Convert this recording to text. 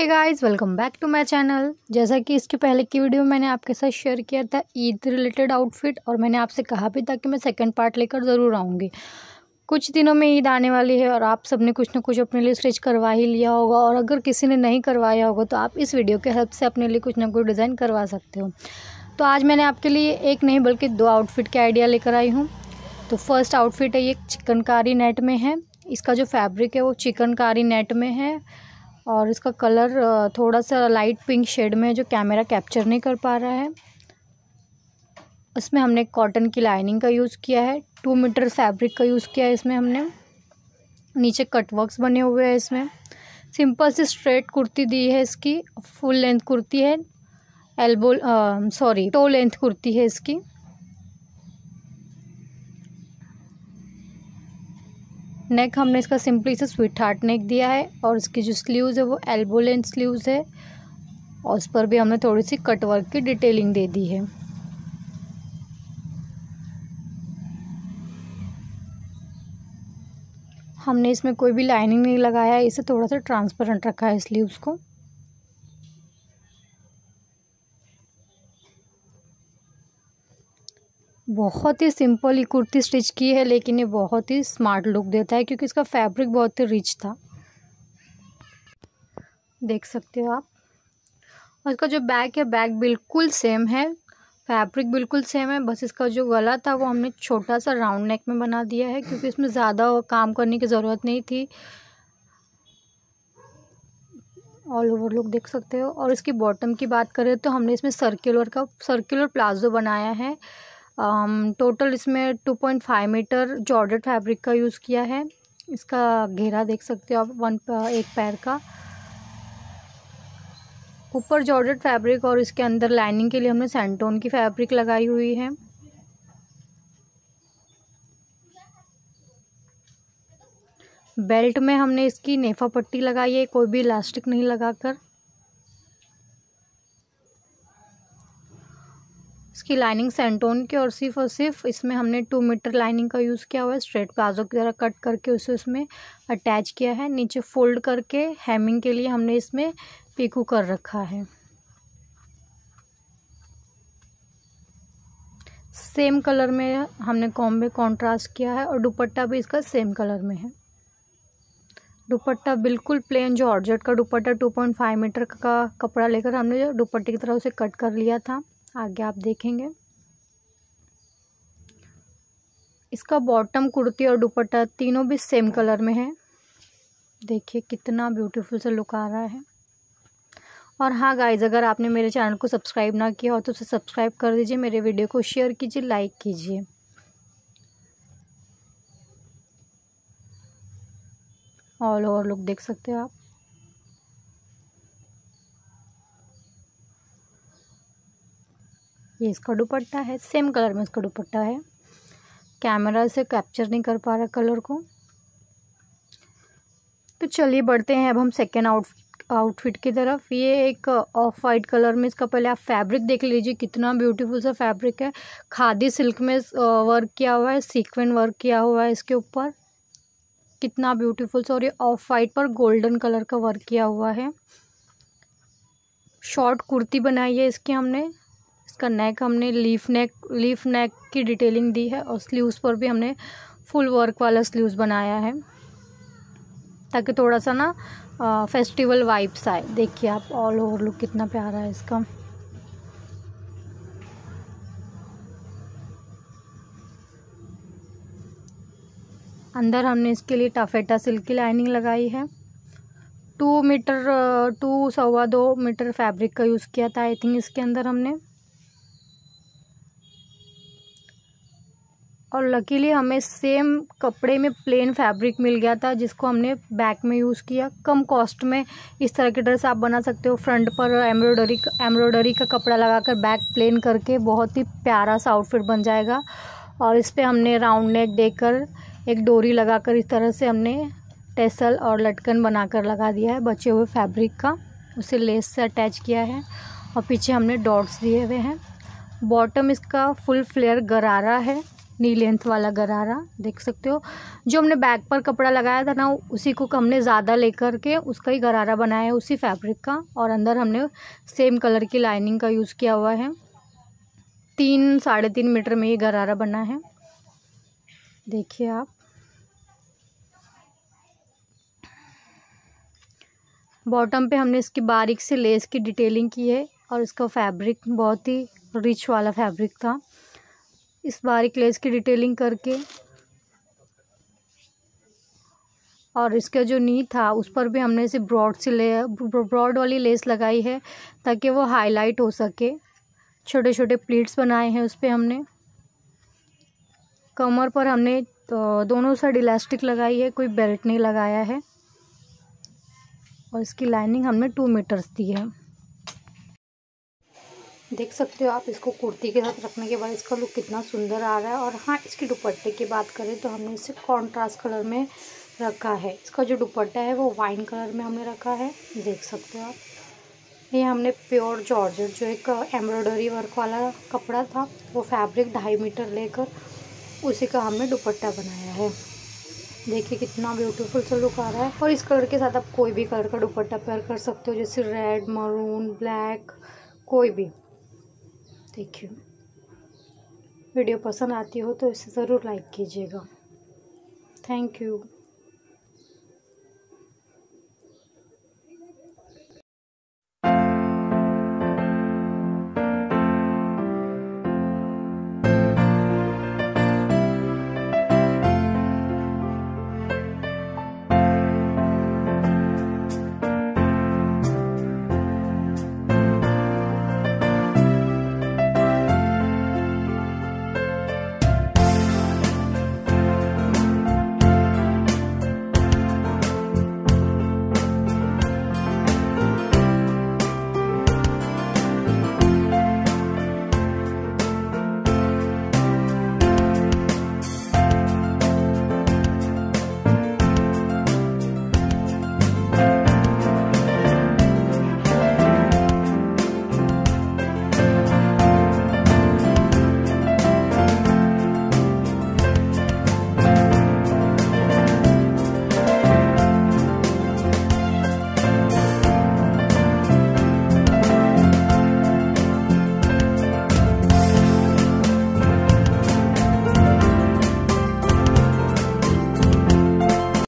hey guys welcome back to my channel जैसा कि इसके पहले की वीडियो मैंने आपके साथ शेयर किया था ईद रिलेटेड आउटफिट और मैंने आपसे कहा भी था कि मैं सेकंड पार्ट लेकर ज़रूर आऊँगी कुछ दिनों में ईद आने वाली है और आप सबने कुछ ना कुछ अपने लिए स्टिच करवा ही लिया होगा और अगर किसी ने नहीं करवाया होगा तो आप इस वीडियो के हेल्प से अपने लिए कुछ ना कुछ डिज़ाइन करवा सकते हो तो आज मैंने आपके लिए एक नहीं बल्कि दो आउटफिट के आइडिया लेकर आई हूँ तो फर्स्ट आउटफिट है ये चिकनकारी नेट में है इसका जो फैब्रिक है वो चिकनकारी नेट में है और इसका कलर थोड़ा सा लाइट पिंक शेड में है जो कैमरा कैप्चर नहीं कर पा रहा है इसमें हमने कॉटन की लाइनिंग का यूज़ किया है टू मीटर फैब्रिक का यूज़ किया है इसमें हमने नीचे कटवर्क्स बने हुए हैं इसमें सिंपल सी स्ट्रेट कुर्ती दी है इसकी फुल लेंथ कुर्ती है elbow sorry toe length kurti है इसकी नेक हमने इसका सिंपली से स्वीट हार्ट नेक दिया है और इसकी जो स्लीव्स है वो एल्बो लेंथ स्लीव्स है और उस पर भी हमने थोड़ी सी कट वर्क की डिटेलिंग दे दी है हमने इसमें कोई भी लाइनिंग नहीं लगाया है इसे थोड़ा सा ट्रांसपेरेंट रखा है स्लीव्स को बहुत ही सिंपल ये कुर्ती स्टिच की है लेकिन ये बहुत ही स्मार्ट लुक देता है क्योंकि इसका फैब्रिक बहुत ही रिच था देख सकते हो आप और इसका जो बैक है बैक बिल्कुल सेम है फैब्रिक बिल्कुल सेम है बस इसका जो गला था वो हमने छोटा सा राउंड नेक में बना दिया है क्योंकि इसमें ज़्यादा काम करने की ज़रूरत नहीं थी ऑल ओवर लुक देख सकते हो और इसकी बॉटम की बात करें तो हमने इसमें सर्कुलर का सर्कुलर प्लाजो बनाया है टोटल um, इसमें two point five metre georgette fabric का यूज़ किया है इसका घेरा देख सकते हो आप वन uh, एक पैर का ऊपर जॉर्डेट फैब्रिक और इसके अंदर लाइनिंग के लिए हमने सेंटोन की फैब्रिक लगाई हुई है बेल्ट में हमने इसकी नेफा पट्टी लगाई है कोई भी इलास्टिक नहीं लगाकर इसकी लाइनिंग सेंटोन की और सिर्फ और सिर्फ इसमें हमने टू मीटर लाइनिंग का यूज़ किया हुआ है स्ट्रेट प्लाजो की तरह कट करके उसे उसमें अटैच किया है नीचे फोल्ड करके हैमिंग के लिए हमने इसमें पीकू कर रखा है सेम कलर में हमने कॉम्बे कॉन्ट्रास्ट किया है और दुपट्टा भी इसका सेम कलर में है दुपट्टा बिल्कुल प्लेन जॉर्जेट का दुपट्टा 2.5 मीटर का कपड़ा लेकर हमने दुपट्टे की तरह उसे कट कर लिया था आगे आप देखेंगे इसका बॉटम कुर्ती और दुपट्टा तीनों भी सेम कलर में है देखिए कितना ब्यूटीफुल से लुक आ रहा है और हाँ गाइज अगर आपने मेरे चैनल को सब्सक्राइब ना किया हो तो उसे सब्सक्राइब कर दीजिए मेरे वीडियो को शेयर कीजिए लाइक कीजिए ऑल ओवर लुक देख सकते हो आप ये इसका दुपट्टा है सेम कलर में इसका दुपट्टा है कैमरा से कैप्चर नहीं कर पा रहा कलर को तो चलिए बढ़ते हैं अब हम सेकेंड आउट आउटफिट की तरफ ये एक ऑफ वाइट कलर में इसका पहले आप फैब्रिक देख लीजिए कितना ब्यूटीफुल सा फैब्रिक है खादी सिल्क में वर्क uh, किया हुआ है सीक्वेंट वर्क किया हुआ है इसके ऊपर कितना ब्यूटीफुल सा और ये ऑफ वाइट पर गोल्डन कलर का वर्क किया हुआ है शॉर्ट कुर्ती बनाई है इसकी हमने इसका नेक हमने लीफ नेक लीफ नेक की डिटेलिंग दी है और स्लीव्स पर भी हमने फुल वर्क वाला स्लीव्स बनाया है ताकि थोड़ा सा ना आ, फेस्टिवल वाइब्स आए देखिए आप ऑल ओवर लुक कितना प्यारा है इसका अंदर हमने इसके लिए टाफेटा सिल्क की लाइनिंग लगाई है टू मीटर टू सवा दो मीटर फैब्रिक का यूज़ किया था आई थिंक इसके अंदर हमने और लकीली हमें सेम कपड़े में प्लेन फैब्रिक मिल गया था जिसको हमने बैक में यूज़ किया कम कॉस्ट में इस तरह के ड्रेस आप बना सकते हो फ्रंट पर एम्ब्रॉयडरी एम्ब्रॉयडरी का कपड़ा लगाकर बैक प्लेन करके बहुत ही प्यारा सा आउटफिट बन जाएगा और इस पर हमने राउंड नेक देकर एक डोरी लगाकर इस तरह से हमने टेसल और लटकन बनाकर लगा दिया है बचे हुए फैब्रिक का उसे लेस से अटैच किया है और पीछे हमने डॉट्स दिए हुए हैं बॉटम इसका फुल फ्लेयर गरारा है नी लेंथ वाला गरारा देख सकते हो जो हमने बैक पर कपड़ा लगाया था ना उसी को हमने ज़्यादा लेकर के उसका ही गरारा बनाया है उसी फैब्रिक का और अंदर हमने सेम कलर की लाइनिंग का यूज़ किया हुआ है तीन साढ़े तीन मीटर में ये गरारा बना है देखिए आप बॉटम पे हमने इसकी बारीक से लेस की डिटेलिंग की है और इसका फैब्रिक बहुत ही रिच वाला फैब्रिक था इस बारीक लेस की डिटेलिंग करके और इसका जो नी था उस पर भी हमने इसे ब्रॉड से ले ब्रॉड वाली लेस लगाई है ताकि वो हाईलाइट हो सके छोटे छोटे प्लेट्स बनाए हैं उस पर हमने कमर पर हमने तो दोनों साइड इलास्टिक लगाई है कोई बेल्ट नहीं लगाया है और इसकी लाइनिंग हमने टू मीटर्स दी है देख सकते हो आप इसको कुर्ती के साथ रखने के बाद इसका लुक कितना सुंदर आ रहा है और हाँ इसके दुपट्टे की बात करें तो हमने इसे कॉन्ट्रास्ट कलर में रखा है इसका जो दुपट्टा है वो वाइन कलर में हमने रखा है देख सकते हो आप ये हमने प्योर जॉर्ज जो एक एम्ब्रॉयडरी वर्क वाला कपड़ा था वो फैब्रिक ढाई मीटर लेकर उसी का हमने दुपट्टा बनाया है देखिए कितना ब्यूटीफुल सा लुक आ रहा है और इस कलर के साथ आप कोई भी कलर का दुपट्टा पेयर कर सकते हो जैसे रेड मरून ब्लैक कोई भी थैंक यू वीडियो पसंद आती हो तो इसे ज़रूर लाइक कीजिएगा थैंक यू